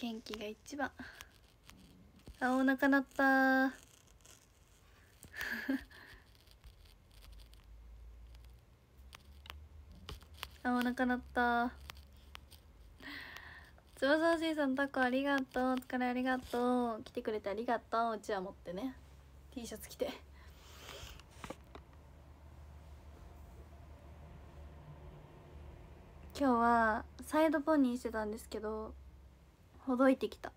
元気が一番あお腹鳴った あお腹鳴った翼おじいさんタコありがとうお疲れありがとう来てくれてありがとううちは持ってね T シャツ着て今日はサイドポニーしてたんですけどほどいてきた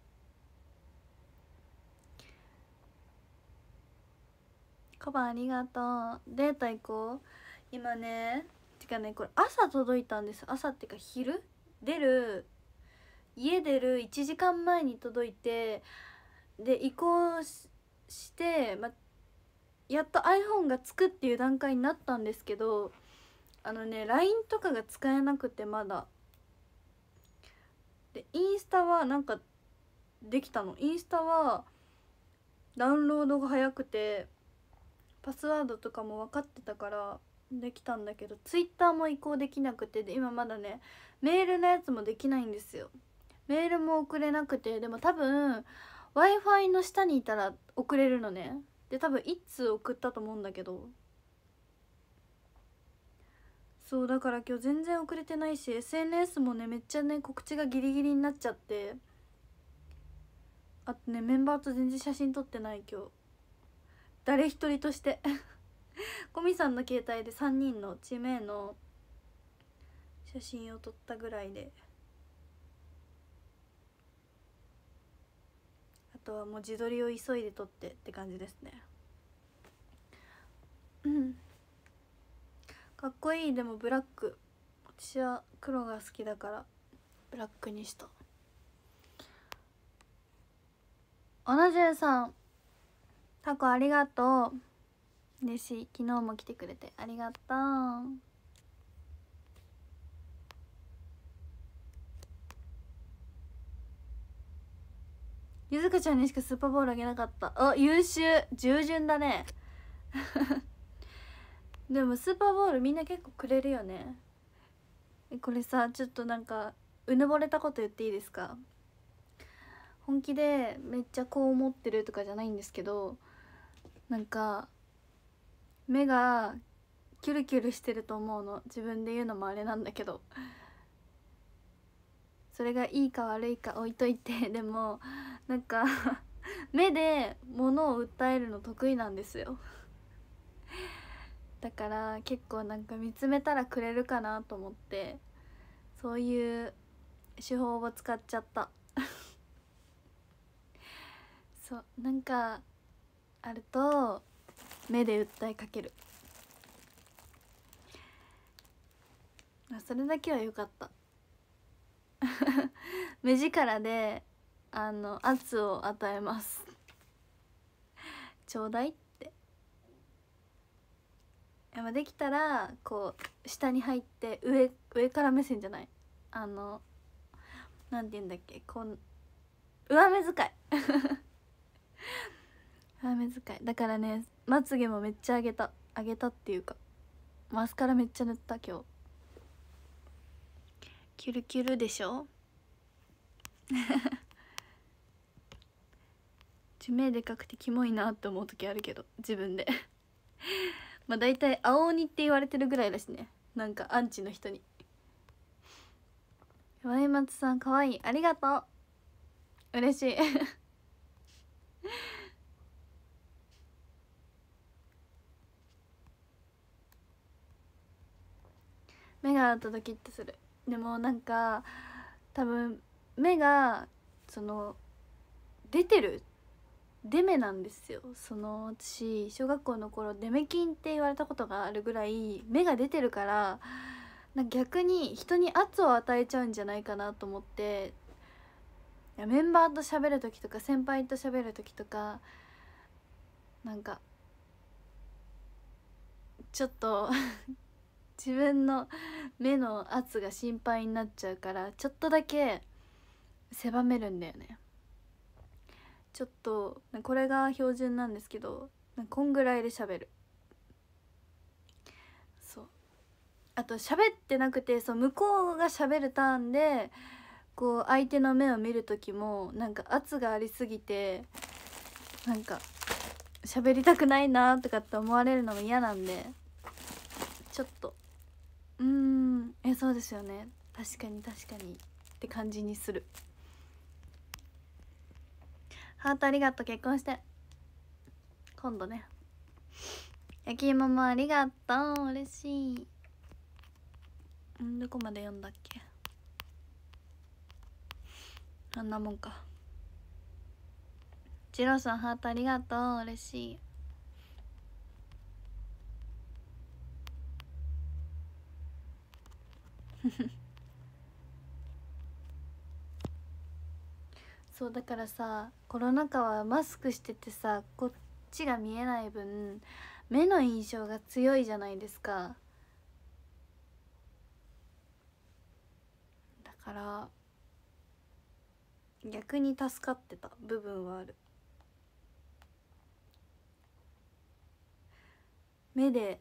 カバーありがとうデータ行こう今ねてかねこれ朝届いたんです朝っていうか昼出る家出る1時間前に届いてで移行して、ま、やっと iPhone がつくっていう段階になったんですけどあのね LINE とかが使えなくてまだでインスタはなんかできたのインスタはダウンロードが早くてパスワードとかも分かってたからできたんだけどツイッターも移行できなくてで今まだねメールのやつもできないんですよメールも送れなくてでも多分 w i f i の下にいたら送れるのねで多分1通送ったと思うんだけどそうだから今日全然遅れてないし SNS もねめっちゃね告知がギリギリになっちゃってあとねメンバーと全然写真撮ってない今日誰一人として コミさんの携帯で3人の地名の写真を撮ったぐらいであとはもう自撮りを急いで撮ってって感じですねうんかっこいいでもブラック私は黒が好きだからブラックにした同じジさんタコありがとう嬉しい昨日も来てくれてありがとうゆずかちゃんにしかスーパーボールあげなかったあ優秀従順だねでもスーパーボールみんな結構くれるよねこれさちょっとなんかうぬぼれたこと言っていいですか本気でめっちゃこう思ってるとかじゃないんですけどなんか目がキュルキュルしてると思うの自分で言うのもあれなんだけどそれがいいか悪いか置いといて でもなんか 目で物を訴えるの得意なんですよだから結構なんか見つめたらくれるかなと思ってそういう手法を使っちゃった そうなんかあると目で訴えかけるそれだけは良かった 目力であの圧を与えます ちょうだいやっぱできたらこう下に入って上上から目線じゃないあのなんて言うんだっけこう上目遣い 上目遣いだからねまつげもめっちゃ上げた上げたっていうかマスカラめっちゃ塗った今日キュルキュルでしょ目 でかくてキモいなって思う時あるけど自分でまあ大体青鬼って言われてるぐらいだしねなんかアンチの人にワイマツさんかわいいありがとう嬉しい 目が合うとドキッとするでもなんか多分目がその出てるデメなんですよその私小学校の頃デメ菌って言われたことがあるぐらい目が出てるから逆に人に圧を与えちゃうんじゃないかなと思ってメンバーと喋る時とか先輩と喋る時とかなんかちょっと 自分の目の圧が心配になっちゃうからちょっとだけ狭めるんだよねちょっとこれが標準なんですけどこんぐらいで喋るそうあと喋ってなくてそう向こうが喋るターンでこう相手の目を見る時もなんか圧がありすぎてなんか喋りたくないなとかって思われるのも嫌なんでちょっとうーんえそうですよね確かに確かにって感じにする。ハートありがとう結婚して今度ね焼き芋もありがとう嬉しいんどこまで読んだっけあんなもんかジローさんハートありがとう嬉しいフフ そうだからさコロナ禍はマスクしててさこっちが見えない分目の印象が強いじゃないですかだから逆に助かってた部分はある目で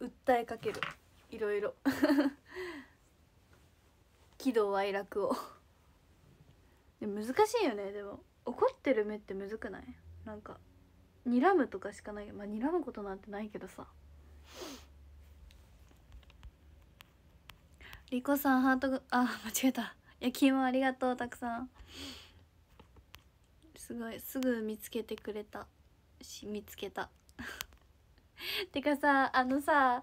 訴えかけるいろいろ 喜怒哀楽をで難しいよねでも怒ってる目ってむずくないなんか睨むとかしかないまあ睨むことなんてないけどさリコさんハートあ間違えた焼き芋ありがとうたくさんすごいすぐ見つけてくれたし見つけたてかさあのさ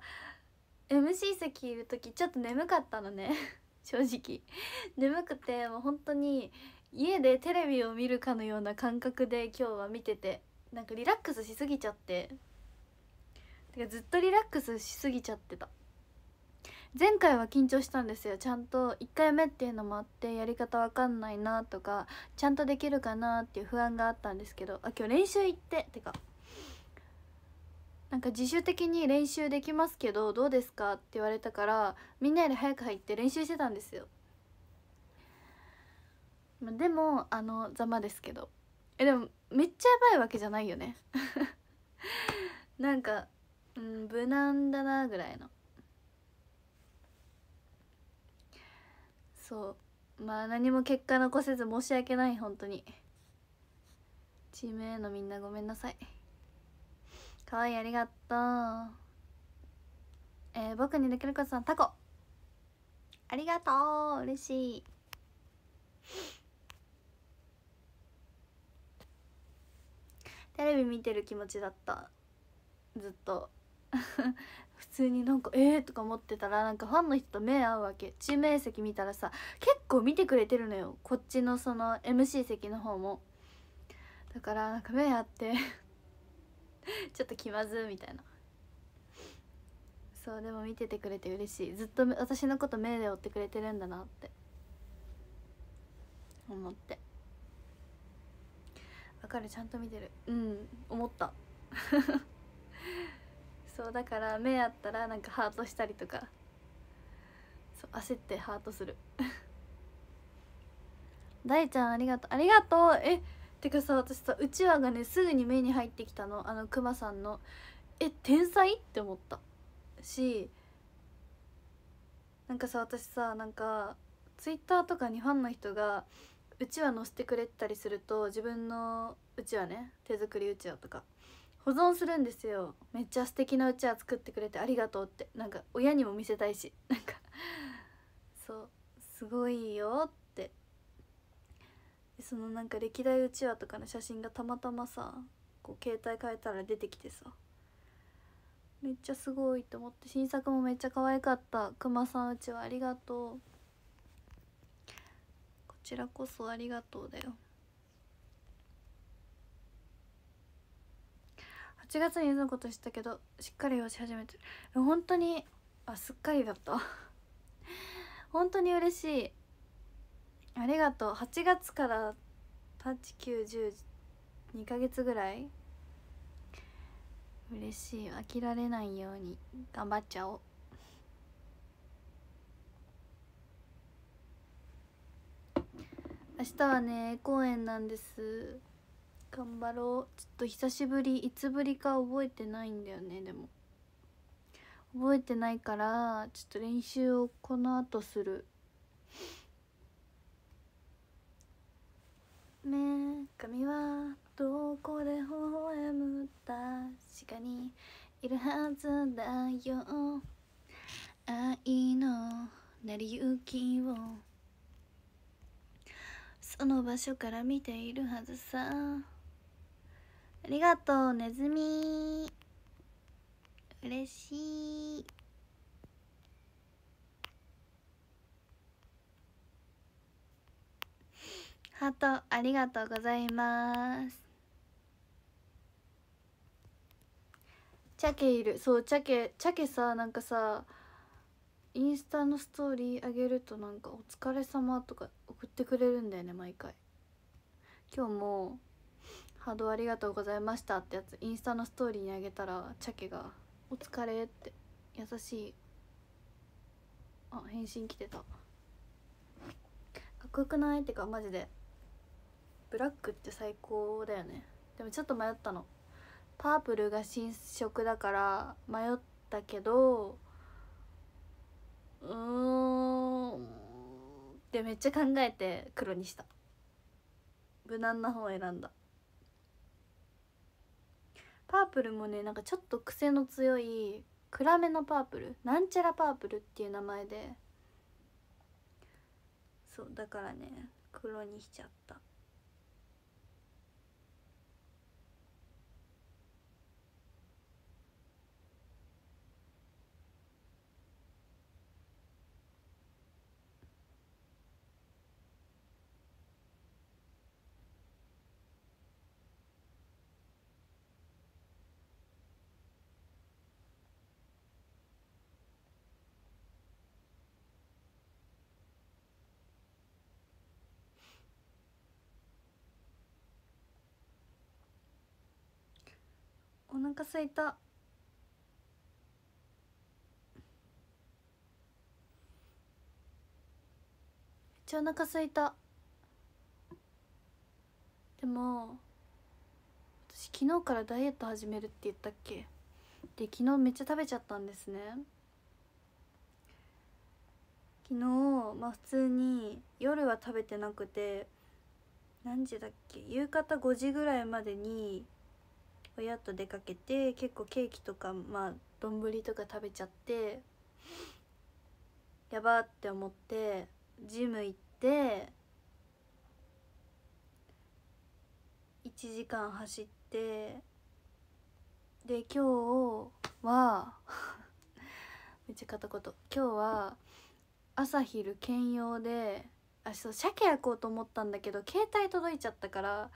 MC 席いる時ちょっと眠かったのね 正直眠くてもう本当に家でテレビを見るかのような感覚で今日は見ててなんかリラックスしすぎちゃっててかずっとリラックスしすぎちゃってた前回は緊張したんですよちゃんと1回目っていうのもあってやり方わかんないなとかちゃんとできるかなっていう不安があったんですけどあ今日練習行っててかなんか自主的に練習できますけどどうですかって言われたからみんなより早く入って練習してたんですよまあ、でもあのざまですけどえでもめっちゃやばいわけじゃないよね なんか、うん、無難だなぐらいのそうまあ何も結果残せず申し訳ない本当にチーム A のみんなごめんなさいかわいいありがとうえー、僕にできるこさんタコありがとう嬉しいテレビ見てる気持ちだったずっと 普通になんか「えー?」とか思ってたらなんかファンの人と目合うわけチ名席見たらさ結構見てくれてるのよこっちのその MC 席の方もだからなんか目合って ちょっと気まずみたいなそうでも見ててくれて嬉しいずっと私のこと目で追ってくれてるんだなって思ってわかるちゃんと見てるうん思った そうだから目あったらなんかハートしたりとかそう焦ってハートする 大ちゃんありがとうありがとうえてかさ私さうちわがねすぐに目に入ってきたのあのクマさんのえ天才って思ったしなんかさ私さなんかツイッターとかにファンの人がうちわ載せてくれたりすると自分のうちわね手作りうちわとか保存するんですよめっちゃ素敵なうちわ作ってくれてありがとうってなんか親にも見せたいし なんかそうすごいよってそのなんか歴代うちわとかの写真がたまたまさこう携帯変えたら出てきてさめっちゃすごいと思って新作もめっちゃ可愛かったくまさんうちわありがとうちらこそありがとうだよ8月にゆずのこと知ったけどしっかり用し始めてる本当にあすっかりだった 本当に嬉しいありがとう8月から8910ヶ月ぐらい嬉しい飽きられないように頑張っちゃおう明日はね公演なんです頑張ろうちょっと久しぶりいつぶりか覚えてないんだよねでも覚えてないからちょっと練習をこの後する目神はどこで微笑む確かにいるはずだよ愛の成り行きをその場所から見ているはずさありがとうネズミ嬉しいハートありがとうございますチャケいるそうチャケチャケさなんかさインスタのストーリーあげるとなんか「お疲れ様とか送ってくれるんだよね毎回今日も「波動ありがとうございました」ってやつインスタのストーリーにあげたらチャケが「お疲れ」って優しいあ返信来てたかっこよくないってかマジでブラックって最高だよねでもちょっと迷ったのパープルが新色だから迷ったけどうんでめっちゃ考えて黒にした無難な方を選んだパープルもねなんかちょっと癖の強い暗めのパープルなんちゃらパープルっていう名前でそうだからね黒にしちゃったお腹すいたちゃお腹すいたでも私昨日からダイエット始めるって言ったっけで昨日めっちゃ食べちゃったんですね昨日まあ普通に夜は食べてなくて何時だっけ夕方5時ぐらいまでに親と出かけて結構ケーキとかまあ丼とか食べちゃってやばって思ってジム行って1時間走ってで今日は めっちゃ片言今日は朝昼兼用であそう鮭焼こうと思ったんだけど携帯届いちゃったから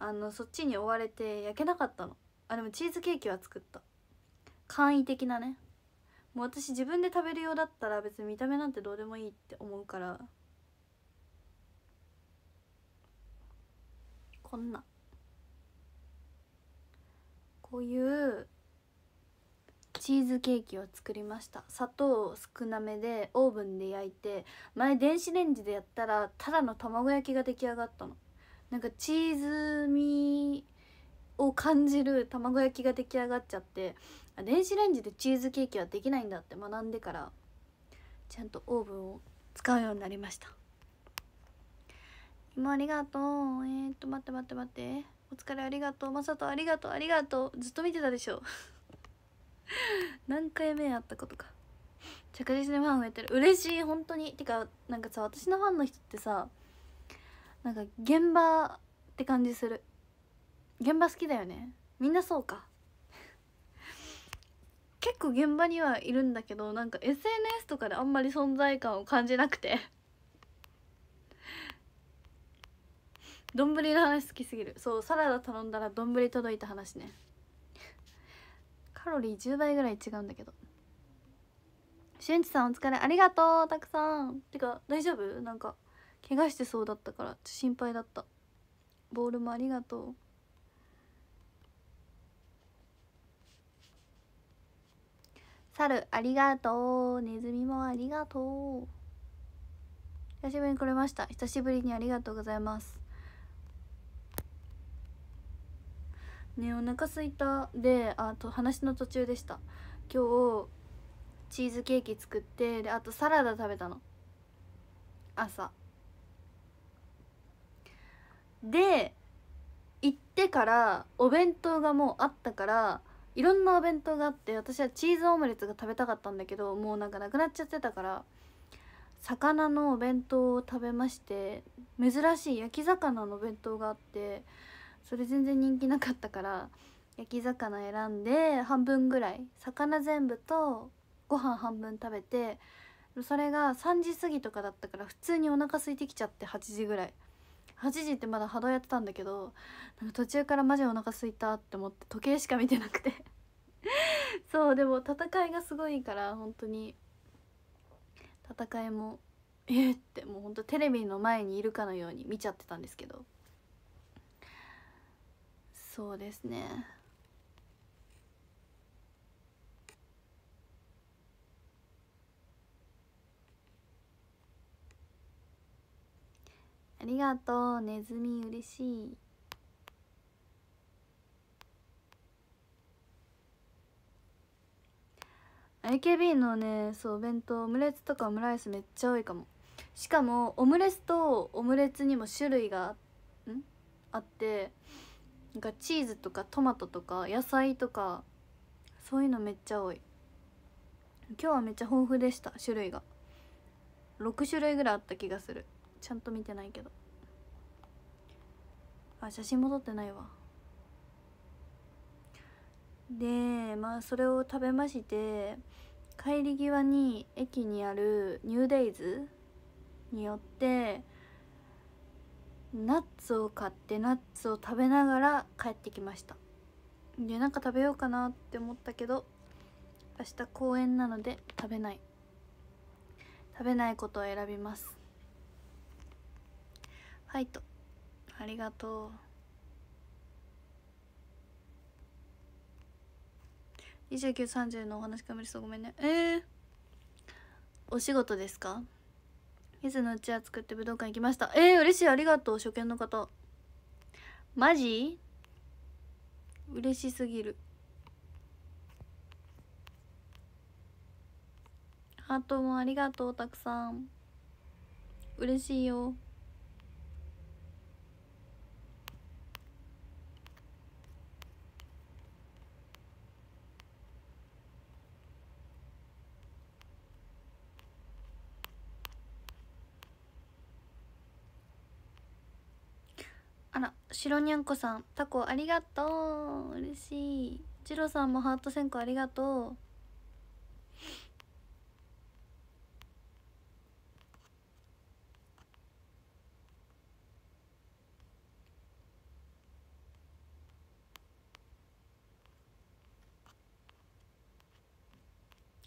あのそっちに追われて焼けなかったのあでもチーズケーキは作った簡易的なねもう私自分で食べるようだったら別に見た目なんてどうでもいいって思うからこんなこういうチーズケーキを作りました砂糖少なめでオーブンで焼いて前電子レンジでやったらただの卵焼きが出来上がったのなんかチーズ味を感じる卵焼きが出来上がっちゃって電子レンジでチーズケーキはできないんだって学んでからちゃんとオーブンを使うようになりましたありがとうえー、っと待って待って待ってお疲れありがとうまさとありがとうありがとうずっと見てたでしょ 何回目やったことか着実にファン増えてる嬉しい本当にてかなんかさ私のファンの人ってさなんか現場って感じする現場好きだよねみんなそうか 結構現場にはいるんだけどなんか SNS とかであんまり存在感を感じなくて丼 の話好きすぎるそうサラダ頼んだら丼届いた話ねカロリー10倍ぐらい違うんだけどしゅんちさんお疲れありがとうたくさんてか大丈夫なんか怪我してそうだったから心配だったボールもありがとう猿ありがとうネズミもありがとう久しぶりに来れました久しぶりにありがとうございますねお腹すいたであと話の途中でした今日チーズケーキ作ってであとサラダ食べたの朝で行ってからお弁当がもうあったからいろんなお弁当があって私はチーズオムレツが食べたかったんだけどもうなんかなくなっちゃってたから魚のお弁当を食べまして珍しい焼き魚のお弁当があってそれ全然人気なかったから焼き魚選んで半分ぐらい魚全部とご飯半分食べてそれが3時過ぎとかだったから普通にお腹空いてきちゃって8時ぐらい8時ってまだ波動やってたんだけどなんか途中からマジお腹すいたって思って時計しか見てなくて そうでも戦いがすごいから本当に戦いもえっってもう本当テレビの前にいるかのように見ちゃってたんですけどそうですねありがとうネズミ嬉しい AKB のねそうお弁当オムレツとかオムライスめっちゃ多いかもしかもオムレツとオムレツにも種類がんあってなんかチーズとかトマトとか野菜とかそういうのめっちゃ多い今日はめっちゃ豊富でした種類が6種類ぐらいあった気がするちゃんと見てないけどあ写真も撮ってないわでまあそれを食べまして帰り際に駅にあるニューデイズによってナッツを買ってナッツを食べながら帰ってきましたでなんか食べようかなって思ったけど明日公園なので食べない食べないことを選びますファイトありがとう2930のお話が無理そうごめんねえー、お仕事ですかゆずのうちわ作って武道館行きましたえー、嬉しいありがとう初見の方マジ嬉しすぎるハートもありがとうたくさん嬉しいよ白にゃんこさんタコありがとう嬉しいジロさんもハート線香ありがとう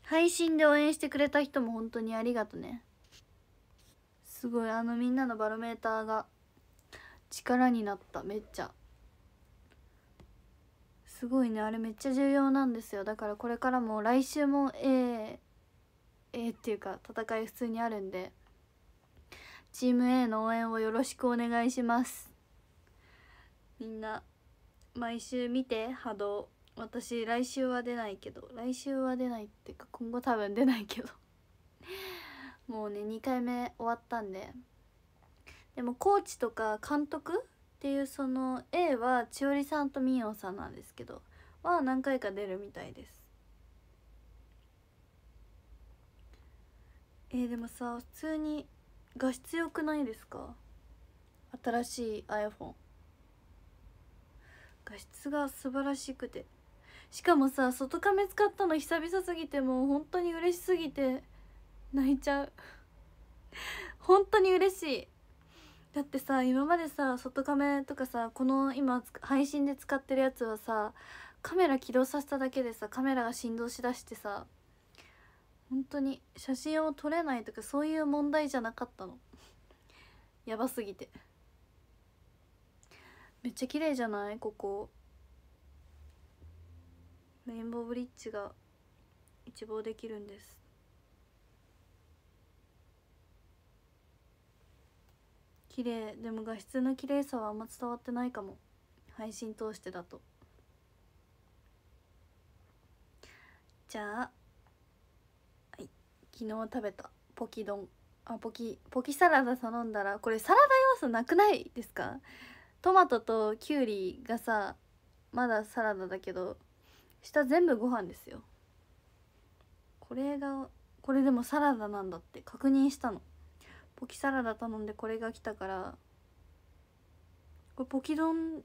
配信で応援してくれた人も本当にありがとねすごいあのみんなのバロメーターが力になっためっちゃすごいねあれめっちゃ重要なんですよだからこれからも来週も A, A っていうか戦い普通にあるんでチーム A の応援をよろしくお願いしますみんな毎週見て波動私来週は出ないけど来週は出ないっていうか今後多分出ないけどもうね2回目終わったんででもコーチとか監督っていうその A は千織さんとみおさんなんですけどは何回か出るみたいですえー、でもさ普通に画質良くないですか新しい iPhone 画質が素晴らしくてしかもさ外カメ使ったの久々すぎてもう本当に嬉しすぎて泣いちゃう本当に嬉しいだってさ今までさ外カメとかさこの今配信で使ってるやつはさカメラ起動させただけでさカメラが振動しだしてさ本当に写真を撮れないとかそういう問題じゃなかったのやばすぎてめっちゃ綺麗じゃないここレインボーブリッジが一望できるんです綺麗でも画質の綺麗さはあんま伝わってないかも配信通してだとじゃあはい昨日食べたポキ丼あポキポキサラダ頼んだらこれサラダ要素なくないですかトマトときゅうりがさまだサラダだけど下全部ご飯ですよこれがこれでもサラダなんだって確認したのポキサラダ頼んでこれが来たからこれポキ丼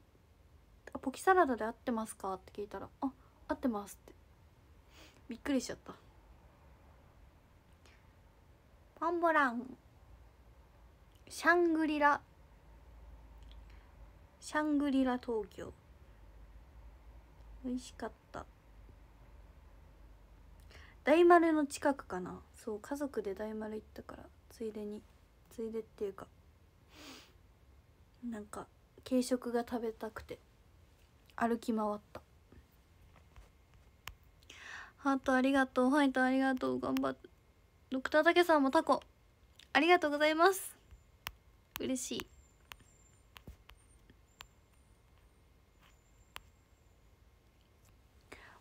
あポキサラダで合ってますかって聞いたらあ合ってますってびっくりしちゃったパンボランシャングリラシャングリラ東京美味しかった大丸の近くかなそう家族で大丸行ったからついでに。ついでっていうかなんか軽食が食べたくて歩き回ったハートありがとうファイトありがとう頑張ってドクターたけさんもタコありがとうございます嬉しい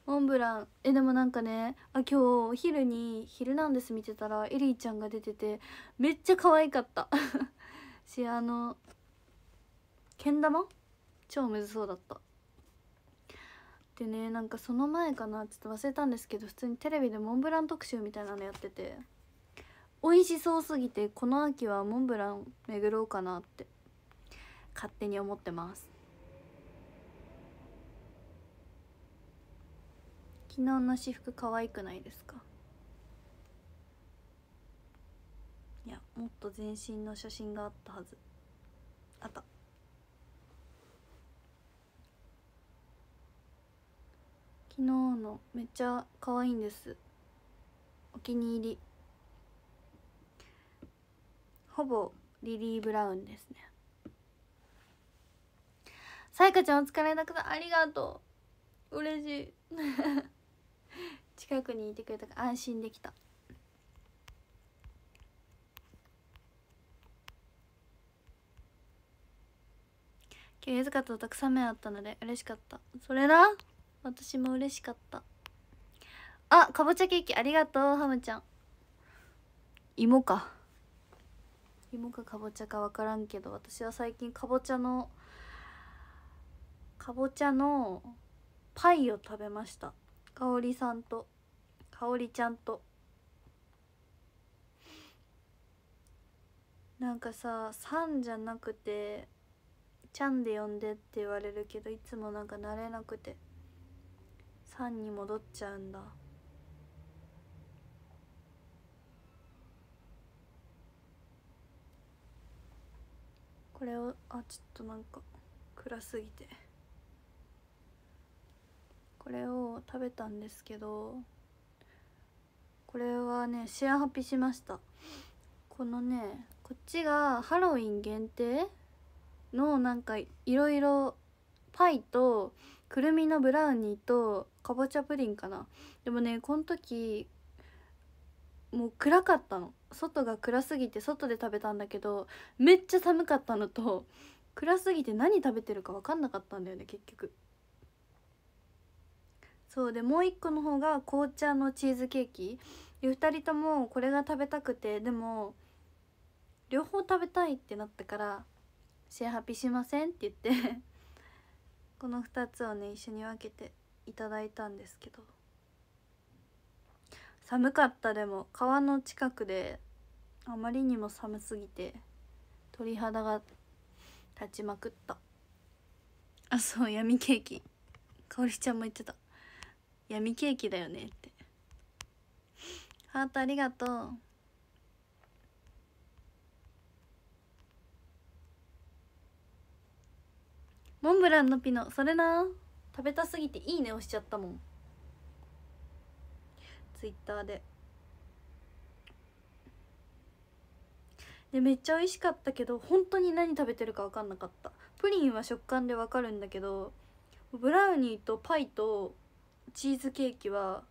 モンブランえでもなんかねあ今日お昼に「ヒルナンデス」見てたらエリーちゃんが出ててめっちゃ可愛かった しあのけん玉超むずそうだったでねなんかその前かなちょっと忘れたんですけど普通にテレビでモンブラン特集みたいなのやってて美味しそうすぎてこの秋はモンブラン巡ろうかなって勝手に思ってます昨日の私服可愛くないですかいやもっと全身の写真があったはずあった昨日のめっちゃ可愛いんですお気に入りほぼリリー・ブラウンですねさやかちゃんお疲れなくさありがとう嬉しい近くにいてくれたから安心できた今日ゆずかとたくさん目あったので嬉しかったそれな私も嬉しかったあかぼちゃケーキありがとうハムちゃん芋か芋かかぼちゃか分からんけど私は最近かぼちゃのかぼちゃのパイを食べましたかおりさんとかおりちゃんとなんかさ「さん」じゃなくて「ちゃん」で呼んでって言われるけどいつもなんか慣れなくて「さん」に戻っちゃうんだ。これをあちょっとなんか暗すぎて。これを食べたんですけどこれはねシェアハピしましたこのねこっちがハロウィン限定のなんかいろいろパイとくるみのブラウニーとかぼちゃプリンかなでもねこの時もう暗かったの外が暗すぎて外で食べたんだけどめっちゃ寒かったのと暗すぎて何食べてるか分かんなかったんだよね結局そうでもう一個の方が紅茶のチーズケーキで2人ともこれが食べたくてでも両方食べたいってなったから「シェアハピしません」って言って この2つをね一緒に分けていただいたんですけど寒かったでも川の近くであまりにも寒すぎて鳥肌が立ちまくったあそう闇ケーキかおりちゃんも言ってた闇ケーキだよねってハートありがとうモンブランのピノそれな食べたすぎていいね押しちゃったもんツイッターででめっちゃ美味しかったけど本当に何食べてるか分かんなかったプリンは食感で分かるんだけどブラウニーとパイとチーズケーキは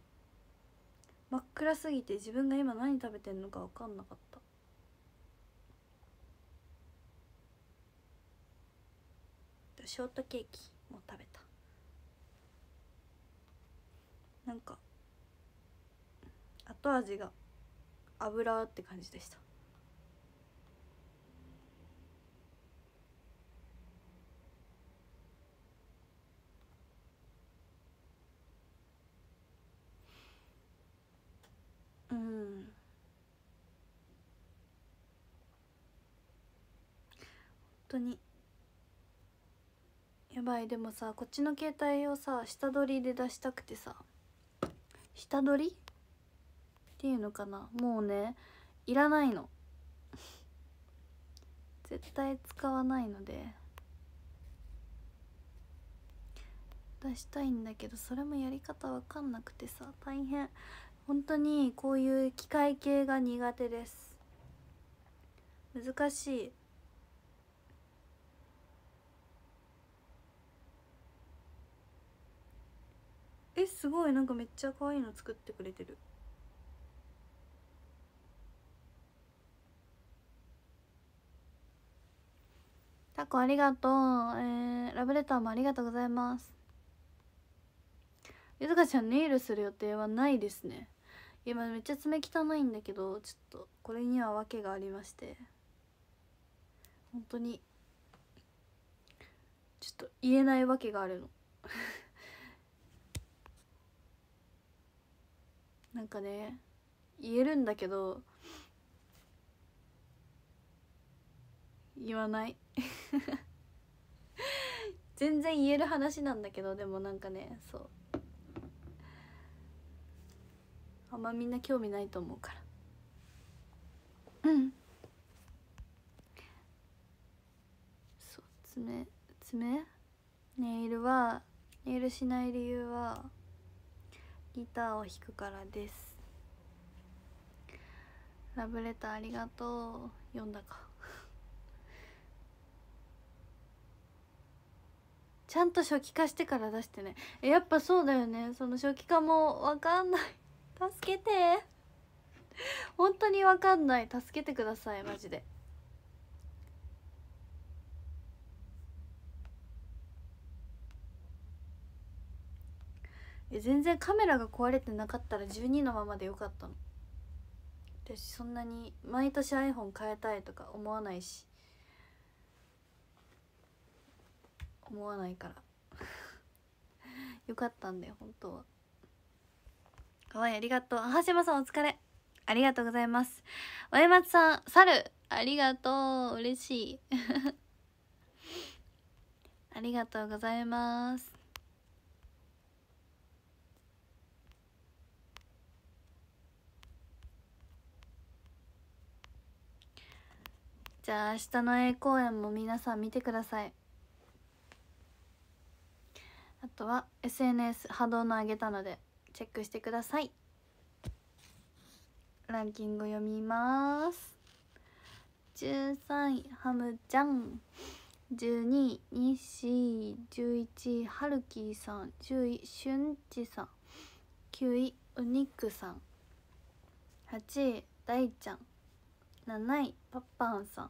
真っ暗すぎて自分が今何食べてんのか分かんなかったショートケーキも食べたなんか後味が油って感じでしたん本当にやばいでもさこっちの携帯をさ下取りで出したくてさ下取りっていうのかなもうねいらないの 絶対使わないので出したいんだけどそれもやり方わかんなくてさ大変本当にこういう機械系が苦手です難しいえすごいなんかめっちゃ可愛いの作ってくれてるタコありがとう、えー、ラブレターもありがとうございますゆずかちゃんネイルする予定はないですね今めっちゃ爪汚いんだけどちょっとこれには訳がありまして本当にちょっと言えないわけがあるの なんかね言えるんだけど言わない 全然言える話なんだけどでもなんかねそうあんまみんな興味ないと思うからうんそう爪爪ネイルはネイルしない理由はギターを弾くからですラブレターありがとう読んだかちゃんと初期化してから出してねやっぱそうだよねその初期化も分かんない助けて本当にわかんない助けてくださいマジで全然カメラが壊れてなかったら12のままでよかったの私そんなに毎年 iPhone 変えたいとか思わないし思わないからよかったんだよ本当はかわいいありがとう母島さんお疲れありがとうございますおえまつさん猿ありがとう嬉しい ありがとうございますじゃあ明日の A 公演も皆さん見てくださいあとは SNS 波動の上げたのでチェックしてくださいランキング読みます13位ハムちゃん12位西11位ハルキーさん10位シュンチさん9位お肉さん8位大ちゃん7位パッパンさん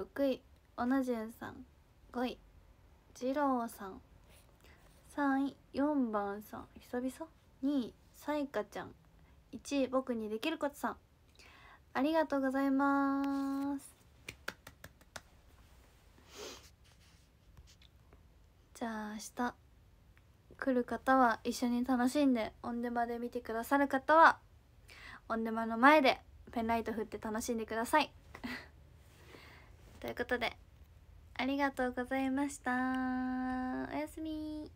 6位オナジュンさん5位ジローさん3位4番さん久々2位さいかちゃん1位僕にできることさんありがとうございますじゃあ明日来る方は一緒に楽しんでオンデマで見てくださる方はオンデマの前でペンライト振って楽しんでください ということでありがとうございましたおやすみ